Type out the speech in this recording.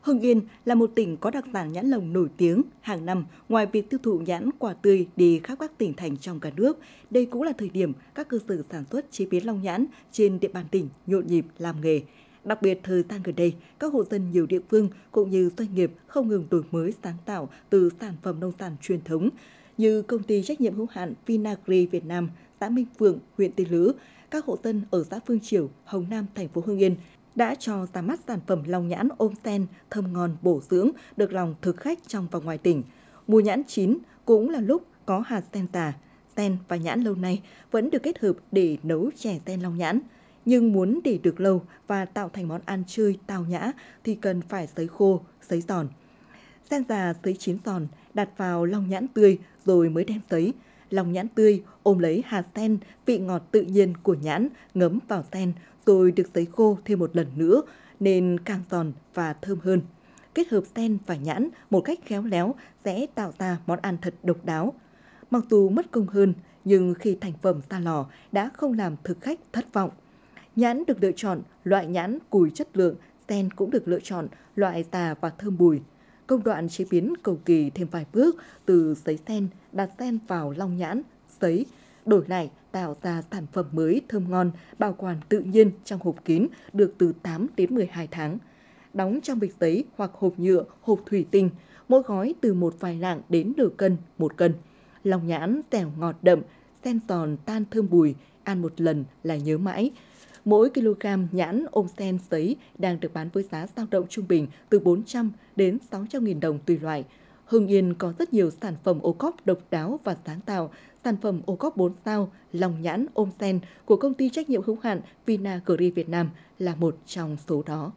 Hưng Yên là một tỉnh có đặc sản nhãn lồng nổi tiếng. Hàng năm, ngoài việc tiêu thụ nhãn quả tươi đi khắp các tỉnh thành trong cả nước, đây cũng là thời điểm các cơ sở sản xuất chế biến long nhãn trên địa bàn tỉnh nhộn nhịp làm nghề. Đặc biệt thời gian gần đây, các hộ dân nhiều địa phương cũng như doanh nghiệp không ngừng đổi mới sáng tạo từ sản phẩm nông sản truyền thống như công ty trách nhiệm hữu hạn Vinagri Việt Nam, xã Minh Phượng, huyện Tiên Lữ, các hộ dân ở xã Phương Triều, Hồng Nam, thành phố Hưng Yên đã cho ra mắt sản phẩm lòng nhãn ôm sen thơm ngon bổ dưỡng được lòng thực khách trong và ngoài tỉnh. Mùa nhãn chín cũng là lúc có hạt sen già. Sen và nhãn lâu nay vẫn được kết hợp để nấu chè sen long nhãn. Nhưng muốn để được lâu và tạo thành món ăn chơi tào nhã thì cần phải sấy khô, sấy giòn. Sen già sấy chín giòn, đặt vào lòng nhãn tươi rồi mới đem sấy lòng nhãn tươi, ôm lấy hạt sen, vị ngọt tự nhiên của nhãn, ngấm vào sen, rồi được sấy khô thêm một lần nữa, nên càng giòn và thơm hơn. Kết hợp sen và nhãn một cách khéo léo sẽ tạo ra món ăn thật độc đáo. Mặc dù mất công hơn, nhưng khi thành phẩm ra lò đã không làm thực khách thất vọng. Nhãn được lựa chọn loại nhãn cùi chất lượng, sen cũng được lựa chọn loại già và thơm bùi công đoạn chế biến cầu kỳ thêm vài bước từ giấy sen đặt sen vào long nhãn, giấy, đổi lại tạo ra sản phẩm mới thơm ngon, bảo quản tự nhiên trong hộp kín được từ 8 đến 12 tháng. Đóng trong bịch giấy hoặc hộp nhựa, hộp thủy tinh, mỗi gói từ một vài lạng đến nửa cân, một cân. Lòng nhãn dẻo ngọt đậm, sen giòn tan thơm bùi, ăn một lần là nhớ mãi, mỗi kg nhãn ôm sen giấy đang được bán với giá dao động trung bình từ 400 đến 600 nghìn đồng tùy loại. Hưng Yên có rất nhiều sản phẩm ô cóp độc đáo và sáng tạo, sản phẩm ô cóp 4 sao, lòng nhãn ôm sen của công ty trách nhiệm hữu hạn Vina Gri Việt Nam là một trong số đó.